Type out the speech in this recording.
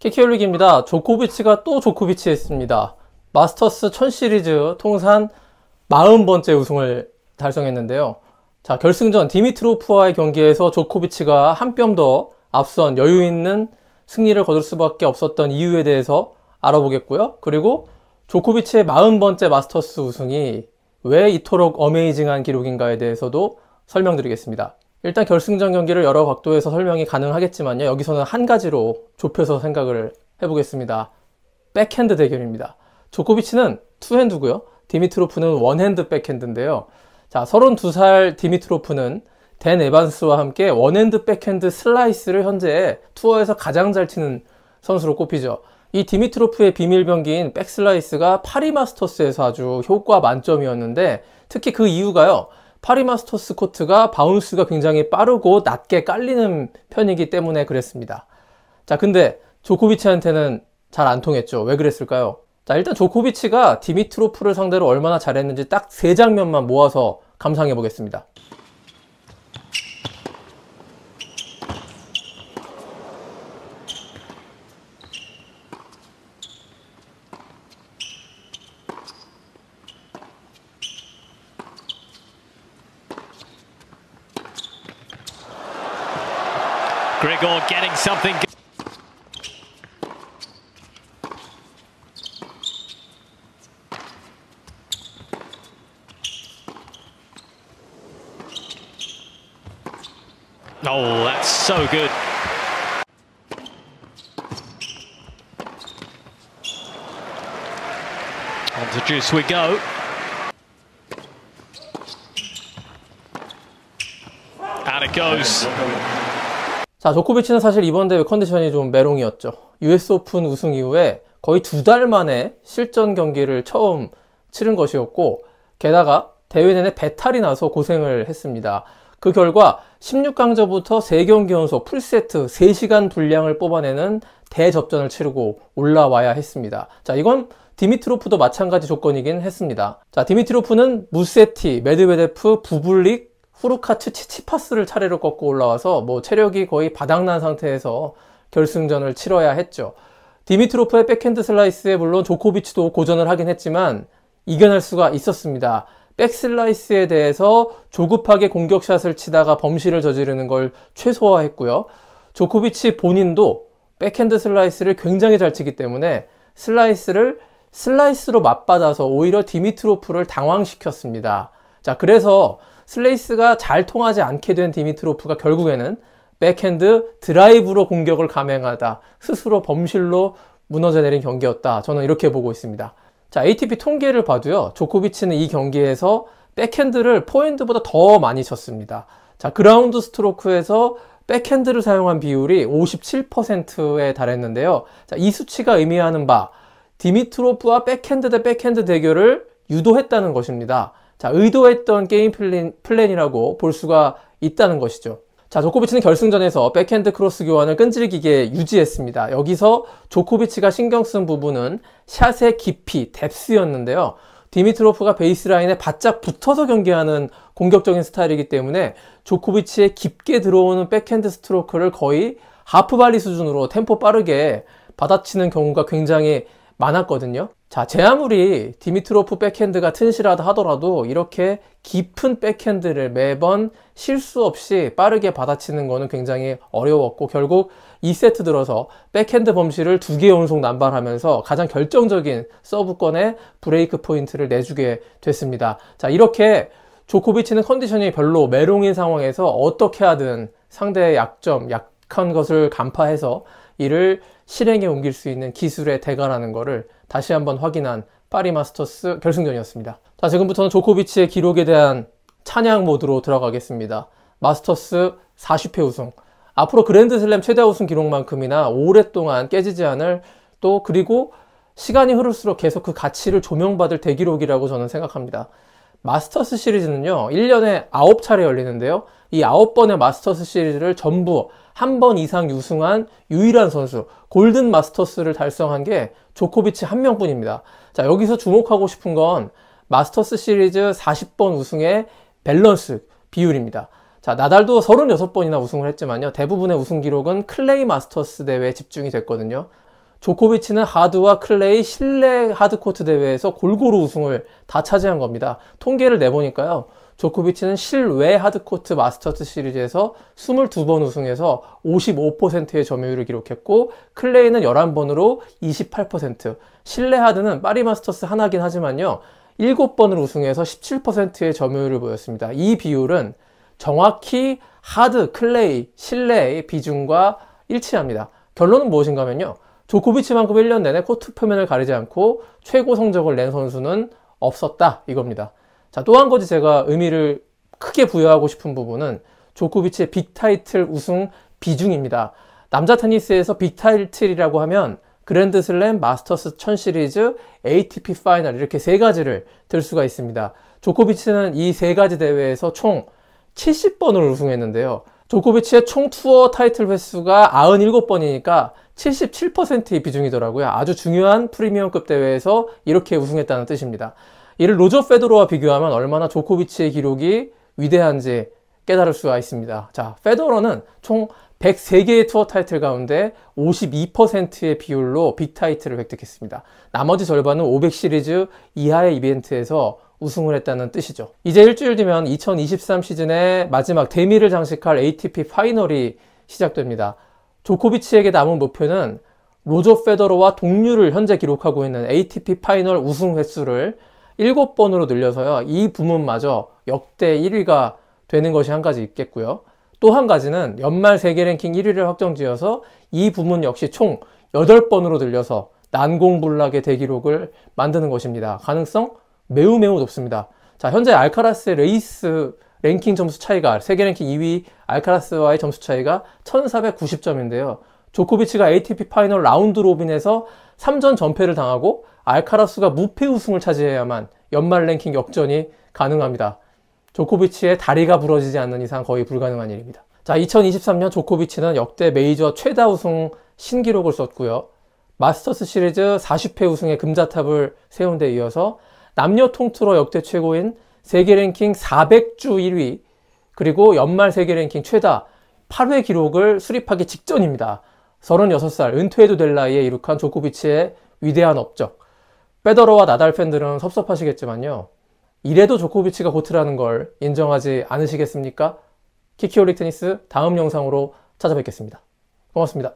키키올릭입니다 조코비치가 또 조코비치 했습니다. 마스터스 1000시리즈 통산 40번째 우승을 달성했는데요. 자, 결승전 디미트로프와의 경기에서 조코비치가 한 뼘 더 앞선 여유 있는 승리를 거둘 수밖에 없었던 이유에 대해서 알아보겠고요. 그리고 조코비치의 40번째 마스터스 우승이 왜 이토록 어메이징한 기록인가에 대해서도 설명드리겠습니다. 일단 결승전 경기를 여러 각도에서 설명이 가능하겠지만요. 여기서는 한 가지로 좁혀서 생각을 해보겠습니다. 백핸드 대결입니다. 조코비치는 투핸드고요. 디미트로프는 원핸드 백핸드인데요. 자, 32살 디미트로프는 댄 에반스와 함께 원핸드 백핸드 슬라이스를 현재 투어에서 가장 잘 치는 선수로 꼽히죠. 이 디미트로프의 비밀 병기인 백슬라이스가 파리 마스터스에서 아주 효과 만점이었는데 특히 그 이유가요. 파리마스터스 코트가 바운스가 굉장히 빠르고 낮게 깔리는 편이기 때문에 그랬습니다. 자, 근데 조코비치한테는 잘 안 통했죠. 왜 그랬을까요? 자, 일단 조코비치가 디미트로프를 상대로 얼마나 잘했는지 딱 세 장면만 모아서 감상해 보겠습니다. Grigor getting something. Oh, that's so good. On to Juice we go. Out it goes. 자, 조코비치는 사실 이번 대회 컨디션이 좀 메롱이었죠. US 오픈 우승 이후에 거의 두 달 만에 실전 경기를 처음 치른 것이었고, 게다가 대회 내내 배탈이 나서 고생을 했습니다. 그 결과 16강전부터 3경기 연속 풀세트 3시간 분량을 뽑아내는 대접전을 치르고 올라와야 했습니다. 자, 이건 디미트로프도 마찬가지 조건이긴 했습니다. 자, 디미트로프는 무세티, 메드베데프, 부블릭, 후루카츠 치치파스를 차례로 꺾고 올라와서 뭐 체력이 거의 바닥난 상태에서 결승전을 치러야 했죠. 디미트로프의 백핸드 슬라이스에 물론 조코비치도 고전을 하긴 했지만 이겨낼 수가 있었습니다. 백슬라이스에 대해서 조급하게 공격샷을 치다가 범실을 저지르는 걸 최소화했고요. 조코비치 본인도 백핸드 슬라이스를 굉장히 잘 치기 때문에 슬라이스를 슬라이스로 맞받아서 오히려 디미트로프를 당황시켰습니다. 자, 그래서 슬레이스가 잘 통하지 않게 된 디미트로프가 결국에는 백핸드 드라이브로 공격을 감행하다 스스로 범실로 무너져 내린 경기였다. 저는 이렇게 보고 있습니다. 자, ATP 통계를 봐도요. 조코비치는 이 경기에서 백핸드를 포핸드보다 더 많이 쳤습니다. 자, 그라운드 스트로크에서 백핸드를 사용한 비율이 57%에 달했는데요. 자, 이 수치가 의미하는 바 디미트로프와 백핸드 대 백핸드 대결을 유도했다는 것입니다. 자, 의도했던 게임 플랜, 플랜이라고 볼 수가 있다는 것이죠. 자, 조코비치는 결승전에서 백핸드 크로스 교환을 끈질기게 유지했습니다. 여기서 조코비치가 신경 쓴 부분은 샷의 깊이, 뎁스였는데요. 디미트로프가 베이스라인에 바짝 붙어서 경기하는 공격적인 스타일이기 때문에 조코비치의 깊게 들어오는 백핸드 스트로크를 거의 하프발리 수준으로 템포 빠르게 받아치는 경우가 굉장히 많았거든요. 자, 제 아무리 디미트로프 백핸드가 튼실하다 하더라도 이렇게 깊은 백핸드를 매번 실수 없이 빠르게 받아치는 것은 굉장히 어려웠고 결국 2세트 들어서 백핸드 범실을 두 개 연속 난발하면서 가장 결정적인 서브권의 브레이크 포인트를 내주게 됐습니다. 자, 이렇게 조코비치는 컨디션이 별로 메롱인 상황에서 어떻게 하든 상대의 약점, 약한 것을 간파해서 이를 실행에 옮길 수 있는 기술의 대가라는 것을 다시 한번 확인한 파리 마스터스 결승전이었습니다. 자, 지금부터는 조코비치의 기록에 대한 찬양 모드로 들어가겠습니다. 마스터스 40회 우승. 앞으로 그랜드슬램 최다 우승 기록만큼이나 오랫동안 깨지지 않을 또 그리고 시간이 흐를수록 계속 그 가치를 조명받을 대기록이라고 저는 생각합니다. 마스터스 시리즈는요, 1년에 9차례 열리는데요. 이 9번의 마스터스 시리즈를 전부 한 번 이상 우승한 유일한 선수, 골든 마스터스를 달성한 게 조코비치 한 명뿐입니다. 자, 여기서 주목하고 싶은 건 마스터스 시리즈 40번 우승의 밸런스 비율입니다. 자, 나달도 36번이나 우승을 했지만요. 대부분의 우승 기록은 클레이 마스터스 대회에 집중이 됐거든요. 조코비치는 하드와 클레이 실내 하드코트 대회에서 골고루 우승을 다 차지한 겁니다. 통계를 내보니까요. 조코비치는 실외 하드코트 마스터트 시리즈에서 22번 우승해서 55%의 점유율을 기록했고 클레이는 11번으로 28% 실내 하드는 파리 마스터스 하나긴 하지만요 7번을 우승해서 17%의 점유율을 보였습니다 이 비율은 정확히 하드, 클레이, 실내의 비중과 일치합니다 결론은 무엇인가 하면요 조코비치만큼 1년 내내 코트 표면을 가리지 않고 최고 성적을 낸 선수는 없었다 이겁니다 자, 또 한 가지 제가 의미를 크게 부여하고 싶은 부분은 조코비치의 빅타이틀 우승 비중입니다. 남자 테니스에서 빅타이틀이라고 하면 그랜드슬램, 마스터스 1000 시리즈, ATP 파이널 이렇게 세 가지를 들 수가 있습니다. 조코비치는 이 세 가지 대회에서 총 70번을 우승했는데요. 조코비치의 총 투어 타이틀 횟수가 97번이니까 77%의 비중이더라고요. 아주 중요한 프리미엄급 대회에서 이렇게 우승했다는 뜻입니다. 이를 로저 페더러와 비교하면 얼마나 조코비치의 기록이 위대한지 깨달을 수가 있습니다. 자, 페더러는 총 103개의 투어 타이틀 가운데 52%의 비율로 빅 타이틀을 획득했습니다. 나머지 절반은 500 시리즈 이하의 이벤트에서 우승을 했다는 뜻이죠. 이제 일주일 뒤면 2023 시즌의 마지막 대미를 장식할 ATP 파이널이 시작됩니다. 조코비치에게 남은 목표는 로저 페더러와 동률을 현재 기록하고 있는 ATP 파이널 우승 횟수를 일곱 번으로 늘려서요. 이 부문마저 역대 1위가 되는 것이 한 가지 있겠고요. 또 한 가지는 연말 세계 랭킹 1위를 확정지어서 이 부문 역시 총 8번으로 늘려서 난공불락의 대기록을 만드는 것입니다. 가능성 매우 매우 높습니다. 자, 현재 알카라스의 레이스 랭킹 점수 차이가 세계 랭킹 2위 알카라스와의 점수 차이가 1490점인데요. 조코비치가 ATP 파이널 라운드 로빈에서 3전 전패를 당하고 알카라스가 무패 우승을 차지해야만 연말 랭킹 역전이 가능합니다. 조코비치의 다리가 부러지지 않는 이상 거의 불가능한 일입니다. 자, 2023년 조코비치는 역대 메이저 최다 우승 신기록을 썼고요. 마스터스 시리즈 40회 우승의 금자탑을 세운 데 이어서 남녀 통틀어 역대 최고인 세계 랭킹 400주 1위, 그리고 연말 세계 랭킹 최다 8회 기록을 수립하기 직전입니다. 36살 은퇴해도 될 나이에 이룩한 조코비치의 위대한 업적. 페더러와 나달 팬들은 섭섭하시겠지만요. 이래도 조코비치가 고트라는 걸 인정하지 않으시겠습니까? 키키올릭 테니스 다음 영상으로 찾아뵙겠습니다. 고맙습니다.